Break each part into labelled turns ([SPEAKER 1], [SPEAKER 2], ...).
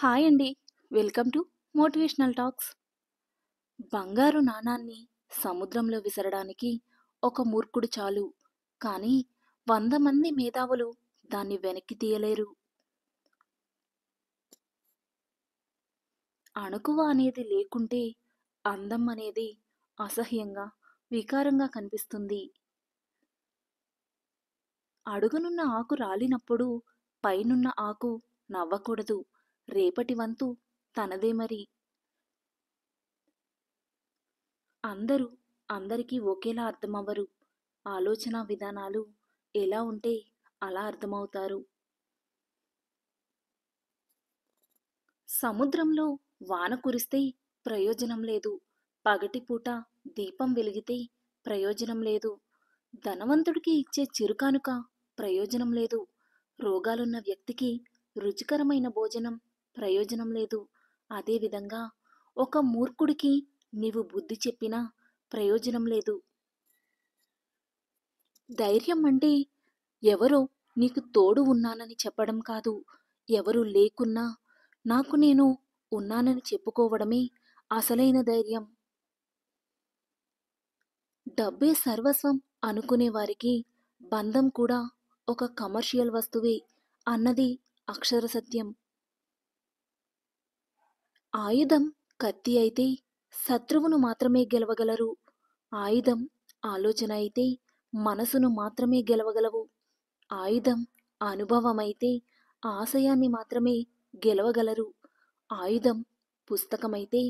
[SPEAKER 1] hi అండి welcome to motivational talks బంగారు నాణాన్ని సముద్రంలో విసరడానికి ఒక మూర్ఖుడు చాలు కానీ వంద మంది మేధావులు దాన్ని వెనక్కి తీయలేరు అణుకువ అనేది లేకుంటే అందం అనేది అసహ్యంగా వికారంగా కనిపిస్తుంది అడుగునున్న ఆకు రాలినప్పుడు పైనున్న ఆకు నవ్వకూడదు రేపటి వంతు తనదే మరి అందరూ అందరికీ ఒకేలా అర్థమవ్వరు ఆలోచన విధానాలు ఎలా ఉంటే అలా అర్థమవుతారు సముద్రంలో వాన కురిస్తే ప్రయోజనం లేదు పగటిపూట దీపం వెలిగితే ప్రయోజనం లేదు ధనవంతుడికి ఇచ్చే చిరుకానుక ప్రయోజనం లేదు రోగాలున్న వ్యక్తికి రుచికరమైన భోజనం ప్రయోజనం లేదు అదేవిధంగా ఒక మూర్ఖుడికి నీవు బుద్ధి చెప్పినా ప్రయోజనం లేదు ధైర్యం అంటే ఎవరో నీకు తోడు ఉన్నానని చెప్పడం కాదు ఎవరు లేకున్నా నాకు నేను ఉన్నానని చెప్పుకోవడమే అసలైన ధైర్యం డబ్బే సర్వస్వం అనుకునే వారికి బంధం కూడా ఒక కమర్షియల్ వస్తువే అన్నది అక్షర సత్యం ఆయుధం కత్తి అయితే శత్రువును మాత్రమే గెలవగలరు ఆయుధం ఆలోచన అయితే మనసును మాత్రమే గెలవగలవు ఆయుధం అనుభవం అయితే ఆశయాన్ని మాత్రమే గెలవగలరు ఆయుధం పుస్తకమైతే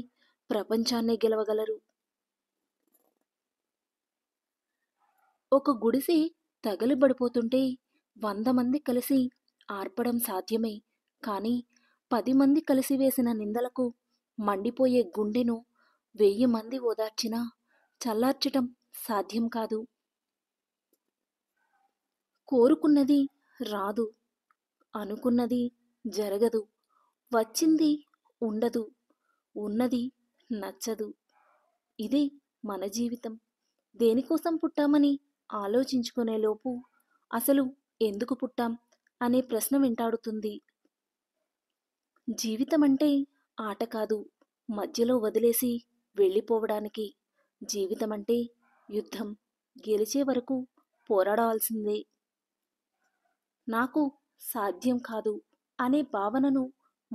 [SPEAKER 1] ప్రపంచాన్నే గెలవగలరు ఒక గుడిసె తగలబడిపోతుంటే వంద మంది కలిసి ఆర్పడం సాధ్యమే కానీ పది మంది కలిసి వేసిన నిందలకు మండిపోయే గుండెను వెయ్యి మంది ఓదార్చినా చల్లార్చటం సాధ్యం కాదు కోరుకున్నది రాదు అనుకున్నది జరగదు వచ్చింది ఉండదు ఉన్నది నచ్చదు ఇదే మన జీవితం దేనికోసం పుట్టామని ఆలోచించుకునేలోపు అసలు ఎందుకు పుట్టాం అనే ప్రశ్న వెంటాడుతుంది జీవితం అంటే ఆట కాదు మధ్యలో వదిలేసి వెళ్ళిపోవడానికి జీవితం అంటే యుద్ధం గెలిచే వరకు పోరాడాల్సిందే నాకు సాధ్యం కాదు అనే భావనను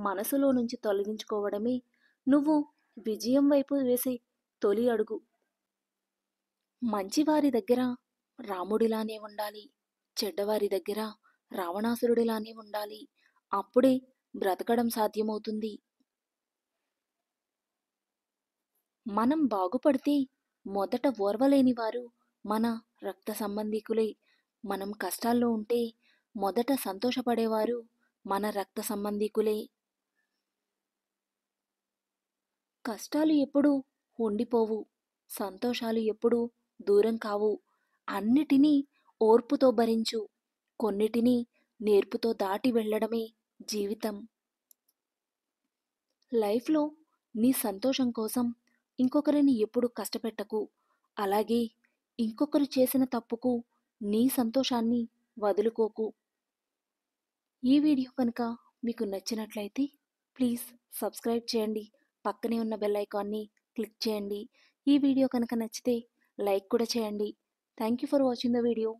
[SPEAKER 1] మనసులో నుంచి తొలగించుకోవడమే నువ్వు విజయం వైపు వేసే తొలి అడుగు మంచివారి దగ్గర రాముడిలానే ఉండాలి చెడ్డవారి దగ్గర రావణాసురుడిలానే ఉండాలి అప్పుడే బ్రతకడం సాధ్యమవుతుంది మనం బాగుపడితే మొదట ఓర్వలేని వారు మన రక్త సంబంధికులే మనం కష్టాల్లో ఉంటే మొదట సంతోషపడేవారు మన రక్త సంబంధికులే కష్టాలు ఎప్పుడూ ఉండిపోవు సంతోషాలు ఎప్పుడూ దూరం కావు అన్నిటినీ ఓర్పుతో భరించు కొన్నిటిని నేర్పుతో దాటి వెళ్ళడమే జీవితం లైఫ్లో నీ సంతోషం కోసం ఇంకొకరిని ఎప్పుడు కష్టపెట్టకు అలాగే ఇంకొకరు చేసిన తప్పుకు నీ సంతోషాన్ని వదులుకోకు ఈ వీడియో కనుక మీకు నచ్చినట్లయితే ప్లీజ్ సబ్స్క్రైబ్ చేయండి పక్కనే ఉన్న బెల్ ఐకాన్ని క్లిక్ చేయండి ఈ వీడియో కనుక నచ్చితే లైక్ కూడా చేయండి thank you for watching the video